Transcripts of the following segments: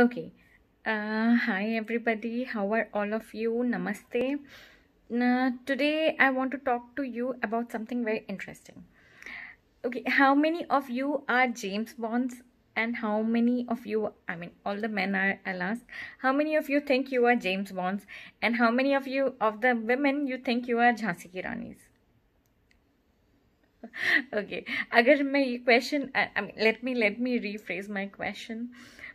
Okay. Uh, hi everybody. How are all of you? Namaste. Now, today I want to talk to you about something very interesting. Okay, how many of you are James Bonds and how many of you, I mean all the men are, I'll ask, how many of you think you are James Bonds and how many of you, of the women, you think you are Jhansi Kiranis? okay, अगर मैं ये question, I, I mean, let me let me rephrase my question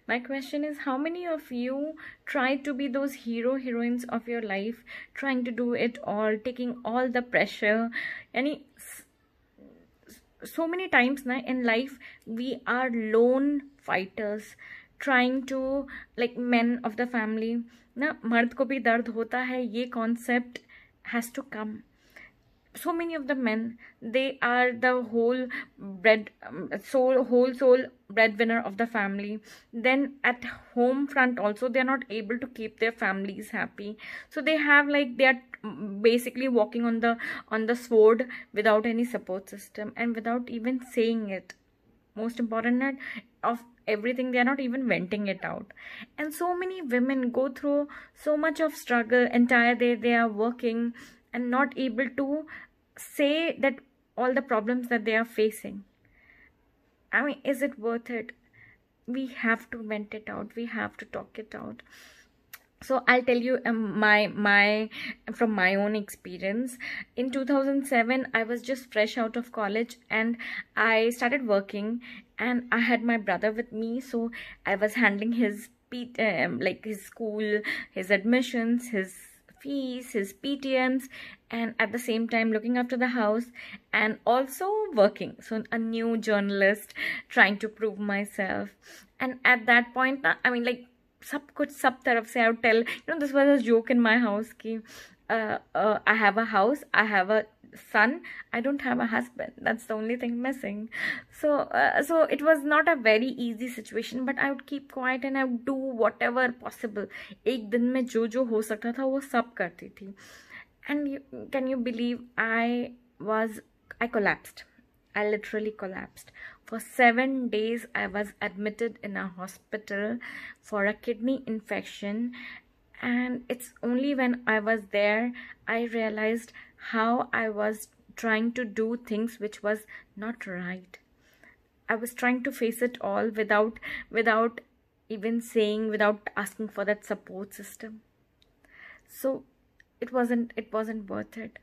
my question is how many of you try to be those hero heroines of your life trying to do it all taking all the pressure any so many times na, in life we are lone fighters trying to like men of the family na mard ko bhi dard hota hai ye concept has to come so many of the men they are the whole bread um, soul whole soul breadwinner of the family then at home front also they are not able to keep their families happy so they have like they are mm, basically walking on the on the sword without any support system and without even saying it most important that of everything they are not even venting it out and so many women go through so much of struggle entire day they are working and not able to say that all the problems that they are facing i mean is it worth it we have to vent it out we have to talk it out so i'll tell you um, my my from my own experience in 2007 i was just fresh out of college and i started working and i had my brother with me so i was handling his um, like his school his admissions his fees, his PTMs, and at the same time looking after the house and also working. So a new journalist trying to prove myself. And at that point, uh, I mean like सब कुछ सब तरफ से I tell you know this was a joke in my house कि I have a house, I have a son i don't have a husband that's the only thing missing so uh, so it was not a very easy situation but i would keep quiet and i would do whatever possible ek din mein jo jo ho sakta tha wo sab karti thi and you, can you believe i was i collapsed i literally collapsed for 7 days i was admitted in a hospital for a kidney infection and it's only when i was there i realized how I was trying to do things which was not right. I was trying to face it all without without even saying without asking for that support system. So it wasn't it wasn't worth it.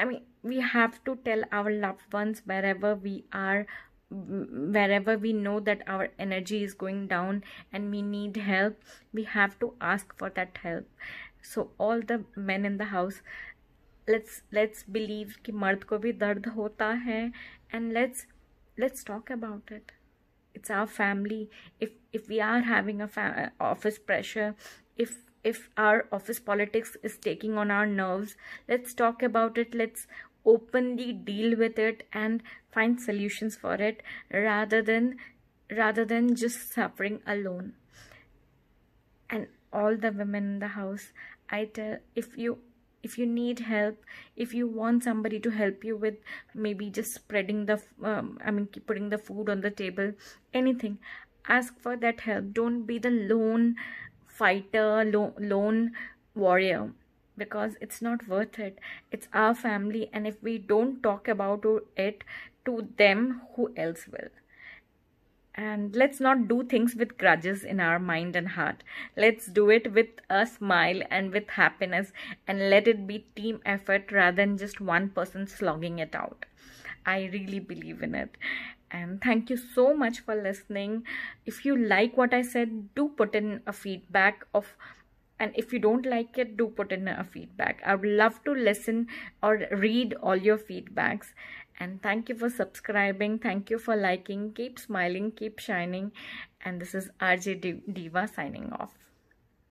I mean we have to tell our loved ones wherever we are wherever we know that our energy is going down and we need help we have to ask for that help so all the men in the house let's let's believe कि मर्द को भी दर्द होता है and let's let's talk about it it's our family if if we are having a office pressure if if our office politics is taking on our nerves let's talk about it let's openly deal with it and find solutions for it rather than rather than just suffering alone and all the women in the house I tell if you if you need help if you want somebody to help you with maybe just spreading the um, i mean putting the food on the table anything ask for that help don't be the lone fighter lo lone warrior because it's not worth it it's our family and if we don't talk about it to them who else will and let's not do things with grudges in our mind and heart let's do it with a smile and with happiness and let it be team effort rather than just one person slogging it out i really believe in it and thank you so much for listening if you like what i said do put in a feedback of and if you don't like it do put in a feedback i would love to listen or read all your feedbacks and thank you for subscribing thank you for liking keep smiling keep shining and this is rj diva signing off